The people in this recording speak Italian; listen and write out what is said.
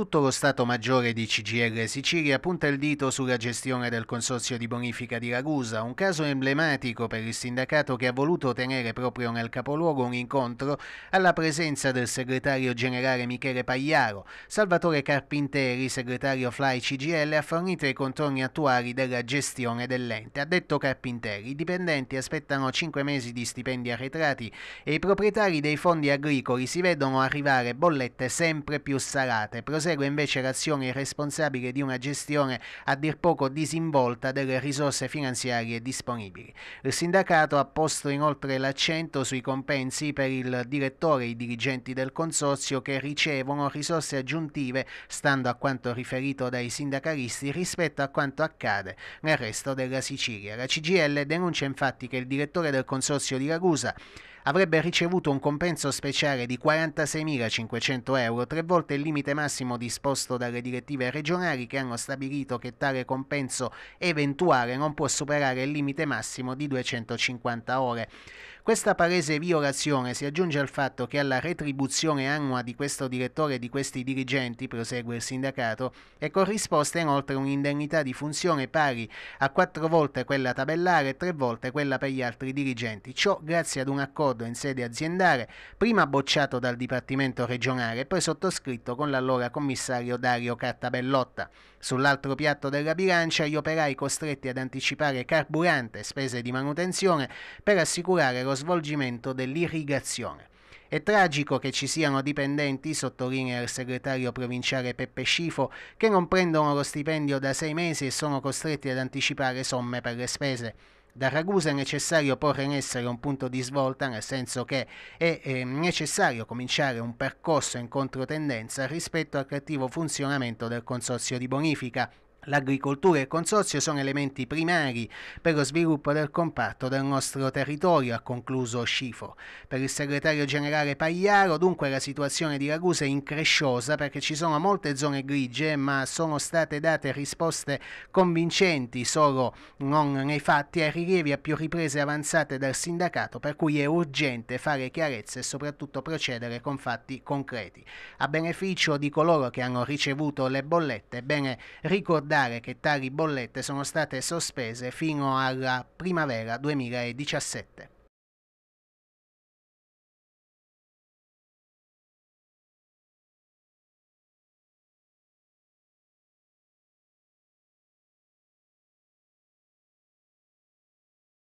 Tutto lo Stato Maggiore di CGL Sicilia punta il dito sulla gestione del Consorzio di Bonifica di Ragusa, un caso emblematico per il sindacato che ha voluto tenere proprio nel capoluogo un incontro alla presenza del segretario generale Michele Pagliaro. Salvatore Carpinteri, segretario FLY CGL, ha fornito i contorni attuali della gestione dell'ente. Ha detto Carpinteri, i dipendenti aspettano 5 mesi di stipendi arretrati e i proprietari dei fondi agricoli si vedono arrivare bollette sempre più salate. Prosegue prosegue invece l'azione irresponsabile di una gestione a dir poco disinvolta delle risorse finanziarie disponibili. Il sindacato ha posto inoltre l'accento sui compensi per il direttore e i dirigenti del consorzio che ricevono risorse aggiuntive, stando a quanto riferito dai sindacalisti, rispetto a quanto accade nel resto della Sicilia. La CGL denuncia infatti che il direttore del consorzio di Ragusa avrebbe ricevuto un compenso speciale di 46.500 euro, tre volte il limite massimo disposto dalle direttive regionali che hanno stabilito che tale compenso eventuale non può superare il limite massimo di 250 ore. Questa palese violazione si aggiunge al fatto che alla retribuzione annua di questo direttore e di questi dirigenti, prosegue il sindacato, è corrisposta inoltre un'indennità di funzione pari a quattro volte quella tabellare e tre volte quella per gli altri dirigenti, ciò grazie ad un accordo in sede aziendale, prima bocciato dal Dipartimento regionale e poi sottoscritto con l'allora commissario Dario Cattabellotta. Sull'altro piatto della bilancia gli operai costretti ad anticipare carburante, e spese di manutenzione per assicurare lo lo svolgimento dell'irrigazione. È tragico che ci siano dipendenti, sottolinea il segretario provinciale Peppe Scifo, che non prendono lo stipendio da sei mesi e sono costretti ad anticipare somme per le spese. Da Ragusa è necessario porre in essere un punto di svolta, nel senso che è, è eh, necessario cominciare un percorso in controtendenza rispetto al cattivo funzionamento del consorzio di bonifica, L'agricoltura e il consorzio sono elementi primari per lo sviluppo del comparto del nostro territorio, ha concluso Scifo. Per il segretario generale Pagliaro, dunque, la situazione di Ragusa è incresciosa perché ci sono molte zone grigie, ma sono state date risposte convincenti, solo non nei fatti, ai rilievi a più riprese avanzate dal sindacato, per cui è urgente fare chiarezza e soprattutto procedere con fatti concreti. A beneficio di coloro che hanno ricevuto le bollette, bene ricordare ricordare che tali bollette sono state sospese fino alla primavera 2017.